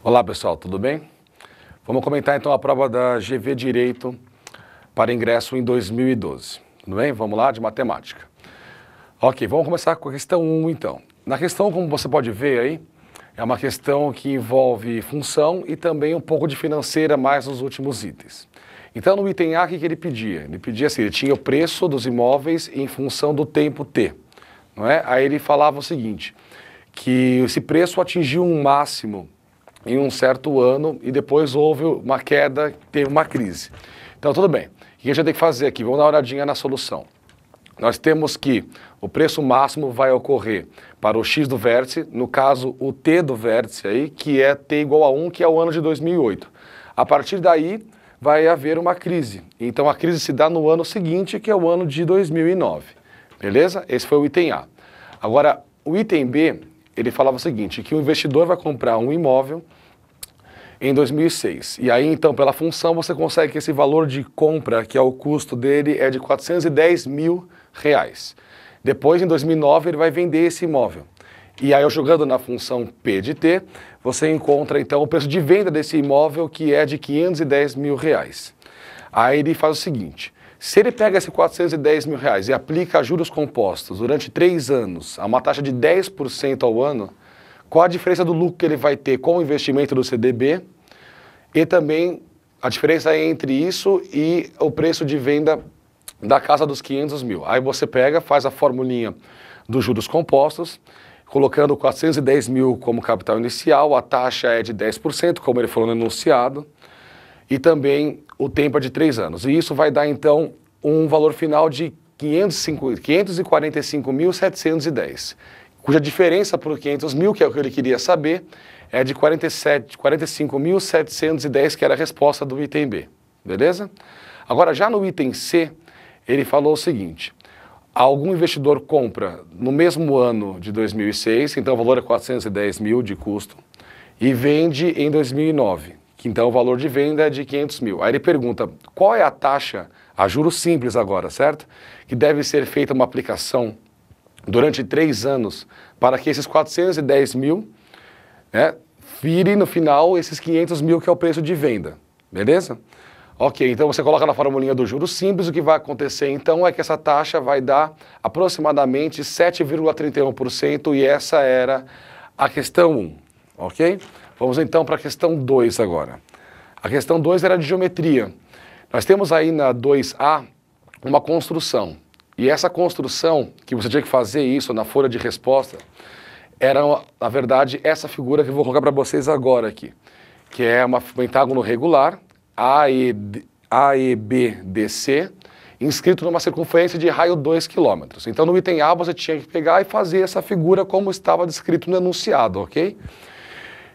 Olá pessoal, tudo bem? Vamos comentar então a prova da GV Direito para ingresso em 2012. Tudo bem? Vamos lá de matemática. Ok, vamos começar com a questão 1 então. Na questão, como você pode ver aí, é uma questão que envolve função e também um pouco de financeira mais nos últimos itens. Então, no item A, o que ele pedia? Ele pedia assim, ele tinha o preço dos imóveis em função do tempo T. Não é? Aí ele falava o seguinte, que esse preço atingiu um máximo em um certo ano e depois houve uma queda, teve uma crise. Então, tudo bem. O que a gente tem que fazer aqui? Vamos dar uma olhadinha na solução. Nós temos que o preço máximo vai ocorrer para o X do vértice, no caso o T do vértice aí, que é T igual a 1, que é o ano de 2008. A partir daí vai haver uma crise. Então a crise se dá no ano seguinte, que é o ano de 2009. Beleza? Esse foi o item A. Agora, o item B ele falava o seguinte, que o investidor vai comprar um imóvel em 2006. E aí, então, pela função, você consegue que esse valor de compra, que é o custo dele, é de 410 mil reais. Depois, em 2009, ele vai vender esse imóvel. E aí, eu jogando na função P de T, você encontra, então, o preço de venda desse imóvel, que é de 510 mil reais. Aí ele faz o seguinte, se ele pega esses 410 mil reais e aplica juros compostos durante três anos a uma taxa de 10% ao ano, qual a diferença do lucro que ele vai ter com o investimento do CDB e também a diferença entre isso e o preço de venda da casa dos 500 mil. Aí você pega, faz a formulinha dos juros compostos, colocando 410 mil como capital inicial, a taxa é de 10%, como ele falou no enunciado, e também o tempo é de três anos. E isso vai dar, então, um valor final de 545.710, cuja diferença para 500 mil, que é o que ele queria saber, é de 45.710, que era a resposta do item B. Beleza? Agora, já no item C, ele falou o seguinte: algum investidor compra no mesmo ano de 2006, então o valor é 410 mil de custo, e vende em 2009 que então o valor de venda é de 500 mil. Aí ele pergunta, qual é a taxa, a juros simples agora, certo? Que deve ser feita uma aplicação durante três anos para que esses 410 mil né, no final esses 500 mil que é o preço de venda, beleza? Ok, então você coloca na formulinha do juro simples, o que vai acontecer então é que essa taxa vai dar aproximadamente 7,31% e essa era a questão 1, ok? Vamos então para a questão 2 agora. A questão 2 era de geometria. Nós temos aí na 2A uma construção. E essa construção, que você tinha que fazer isso na folha de resposta, era, na verdade, essa figura que eu vou colocar para vocês agora aqui, que é uma pentágono regular, AEBDC e, inscrito numa circunferência de raio 2 km. Então, no item A, você tinha que pegar e fazer essa figura como estava descrito no enunciado, ok?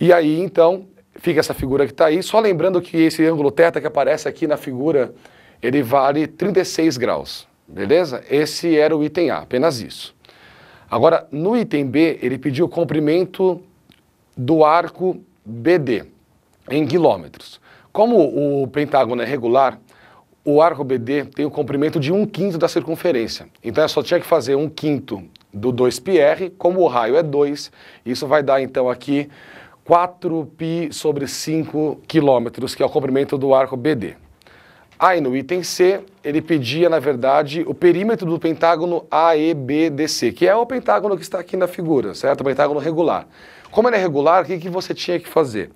E aí, então, fica essa figura que está aí. Só lembrando que esse ângulo θ que aparece aqui na figura, ele vale 36 graus, beleza? Esse era o item A, apenas isso. Agora, no item B, ele pediu o comprimento do arco BD em quilômetros. Como o pentágono é regular, o arco BD tem o comprimento de 1 quinto da circunferência. Então, eu só tinha que fazer 1 quinto do 2πr, como o raio é 2, isso vai dar, então, aqui 4 π sobre 5 quilômetros, que é o comprimento do arco BD. Aí no item C, ele pedia, na verdade, o perímetro do pentágono AEBDC, que é o pentágono que está aqui na figura, certo? O pentágono regular. Como ele é regular, o que, que você tinha que fazer?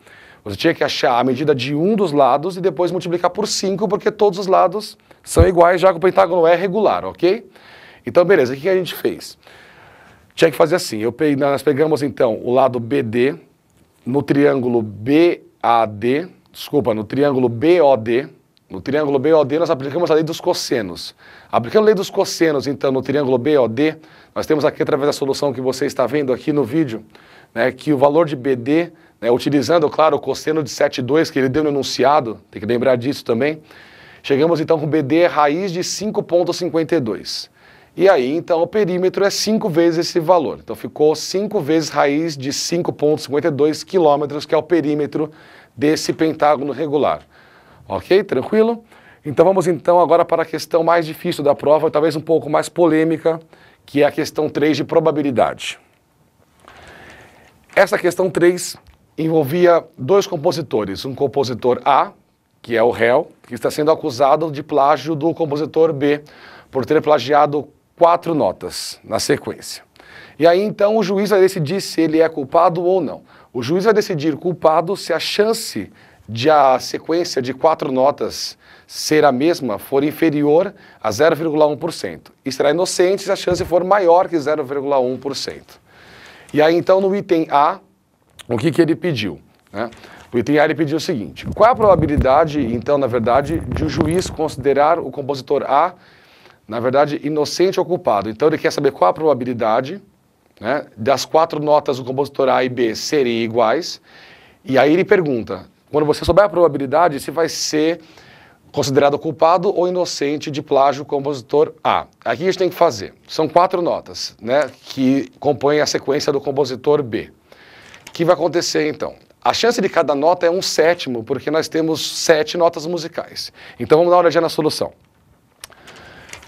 Você tinha que achar a medida de um dos lados e depois multiplicar por 5, porque todos os lados são iguais, já que o pentágono é regular, ok? Então, beleza, o que, que a gente fez? Tinha que fazer assim, eu nós pegamos então o lado BD, no triângulo BAD, desculpa, no triângulo BOD, no triângulo BOD nós aplicamos a lei dos cossenos. Aplicando a lei dos cossenos, então, no triângulo BOD, nós temos aqui através da solução que você está vendo aqui no vídeo, né, que o valor de BD, né, utilizando, claro, o cosseno de 7,2 que ele deu no enunciado, tem que lembrar disso também, chegamos então com BD raiz de 5,52. E aí, então, o perímetro é cinco vezes esse valor. Então, ficou cinco vezes raiz de 5,52 quilômetros, que é o perímetro desse pentágono regular. Ok? Tranquilo? Então, vamos então agora para a questão mais difícil da prova, talvez um pouco mais polêmica, que é a questão 3 de probabilidade. Essa questão 3 envolvia dois compositores, um compositor A, que é o réu, que está sendo acusado de plágio do compositor B, por ter plagiado quatro notas na sequência. E aí então o juiz vai decidir se ele é culpado ou não. O juiz vai decidir culpado se a chance de a sequência de quatro notas ser a mesma for inferior a 0,1%. E será inocente se a chance for maior que 0,1%. E aí então no item A, o que, que ele pediu? Né? O item A ele pediu o seguinte: qual é a probabilidade, então, na verdade, de o juiz considerar o compositor A na verdade, inocente ou culpado. Então ele quer saber qual a probabilidade né, das quatro notas do compositor A e B serem iguais. E aí ele pergunta: quando você souber a probabilidade, se vai ser considerado culpado ou inocente de plágio compositor A. Aqui a gente tem que fazer. São quatro notas né, que compõem a sequência do compositor B. O que vai acontecer então? A chance de cada nota é um sétimo, porque nós temos sete notas musicais. Então vamos dar uma olhadinha na solução.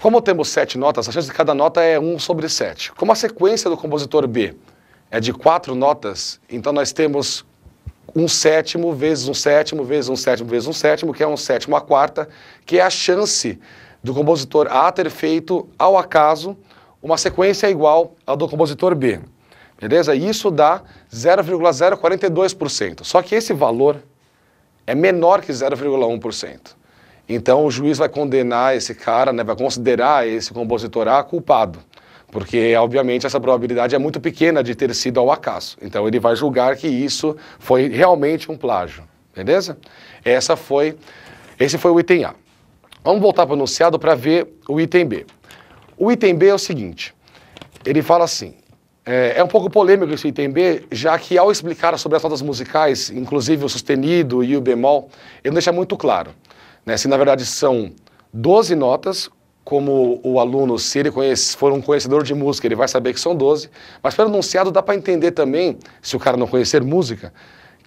Como temos sete notas, a chance de cada nota é 1 sobre 7. Como a sequência do compositor B é de quatro notas, então nós temos um sétimo vezes um sétimo vezes um sétimo vezes um sétimo, que é um sétimo a quarta, que é a chance do compositor A ter feito, ao acaso, uma sequência igual à do compositor B. Beleza? isso dá 0,042%. Só que esse valor é menor que 0,1%. Então o juiz vai condenar esse cara, né, vai considerar esse compositor A culpado, porque obviamente essa probabilidade é muito pequena de ter sido ao acaso. Então ele vai julgar que isso foi realmente um plágio, beleza? Essa foi, esse foi o item A. Vamos voltar para o enunciado para ver o item B. O item B é o seguinte, ele fala assim, é, é um pouco polêmico esse item B, já que ao explicar sobre as notas musicais, inclusive o sustenido e o bemol, ele não deixa muito claro. Né? Se na verdade são 12 notas, como o aluno, se ele conhece, for um conhecedor de música, ele vai saber que são 12, mas pelo enunciado dá para entender também, se o cara não conhecer música,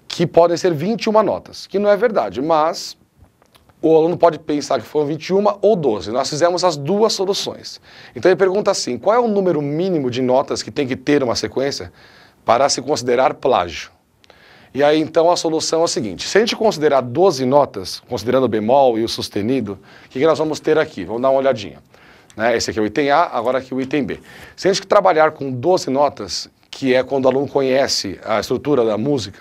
que podem ser 21 notas, que não é verdade, mas o aluno pode pensar que foram 21 ou 12. Nós fizemos as duas soluções. Então ele pergunta assim: qual é o número mínimo de notas que tem que ter uma sequência para se considerar plágio? E aí, então, a solução é a seguinte: se a gente considerar 12 notas, considerando o bemol e o sustenido, o que, nós vamos ter aqui? Vamos dar uma olhadinha. Né? Esse aqui é o item A, agora aqui é o item B. Se a gente trabalhar com 12 notas, que é quando o aluno conhece a estrutura da música,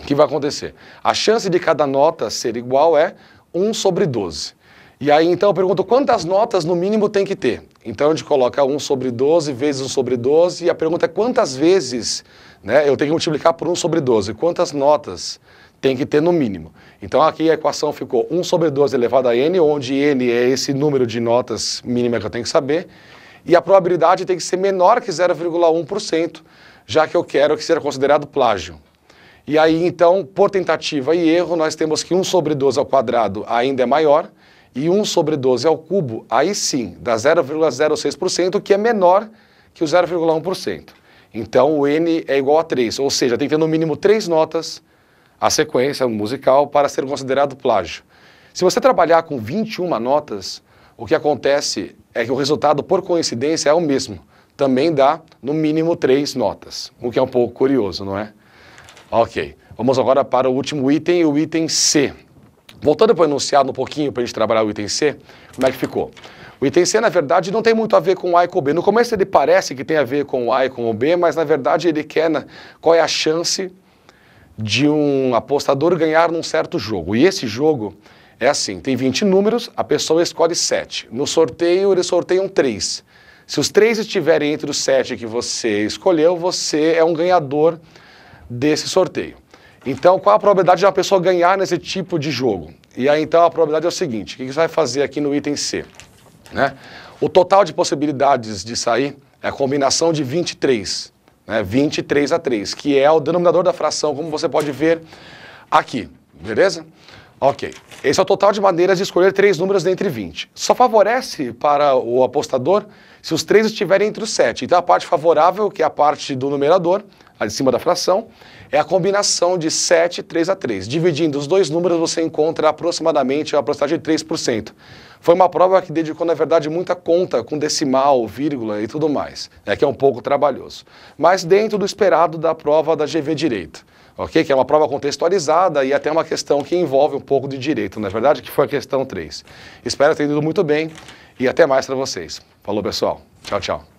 o que vai acontecer? A chance de cada nota ser igual é 1 sobre 12. E aí, então, eu pergunto quantas notas no mínimo tem que ter. Então, a gente coloca 1 sobre 12 vezes 1 sobre 12, e a pergunta é quantas vezes né, eu tenho que multiplicar por 1 sobre 12. Quantas notas tem que ter no mínimo? Então aqui a equação ficou 1 sobre 12 elevado a n, onde n é esse número de notas mínima que eu tenho que saber, e a probabilidade tem que ser menor que 0,1%, já que eu quero que seja considerado plágio. E aí, então, por tentativa e erro, nós temos que 1 sobre 12 ao quadrado ainda é maior, e 1 sobre 12 ao cubo, aí sim, dá 0,06%, que é menor que o 0,1%. Então o N é igual a 3, ou seja, tem que ter no mínimo três notas a sequência musical para ser considerado plágio. Se você trabalhar com 21 notas, o que acontece é que o resultado, por coincidência, é o mesmo. Também dá, no mínimo, três notas, o que é um pouco curioso, não é? Ok, vamos agora para o último item, o item C. Voltando para o enunciado um pouquinho, para a gente trabalhar o item C, como é que ficou? O item C, na verdade, não tem muito a ver com o A e com o B. No começo ele parece que tem a ver com o A e com o B, mas na verdade ele quer na, né, qual é a chance de um apostador ganhar num certo jogo. E esse jogo é assim: tem 20 números, a pessoa escolhe 7. No sorteio, eles sorteiam 3. Se os três estiverem entre os sete que você escolheu, você é um ganhador desse sorteio. Então, qual a probabilidade de uma pessoa ganhar nesse tipo de jogo? E aí, então, a probabilidade é o seguinte: o que você vai fazer aqui no item C? Né? O total de possibilidades de sair é a combinação de 23, né? 23 a 3, que é o denominador da fração, como você pode ver aqui, beleza? Ok. Esse é o total de maneiras de escolher três números dentre 20. Só favorece para o apostador se os três estiverem entre os sete. Então a parte favorável, que é a parte do numerador, acima da fração, é a combinação de 7 3 a 3. Dividindo os dois números, você encontra aproximadamente a porcentagem de 3%. Foi uma prova que dedicou, na verdade, muita conta com decimal, vírgula e tudo mais, né, que é um pouco trabalhoso. Mas dentro do esperado da prova da GV Direito, ok? Que é uma prova contextualizada e até uma questão que envolve um pouco de direito, na é verdade, que foi a questão 3. Espero ter ido muito bem e até mais para vocês. Falou, pessoal. Tchau, tchau.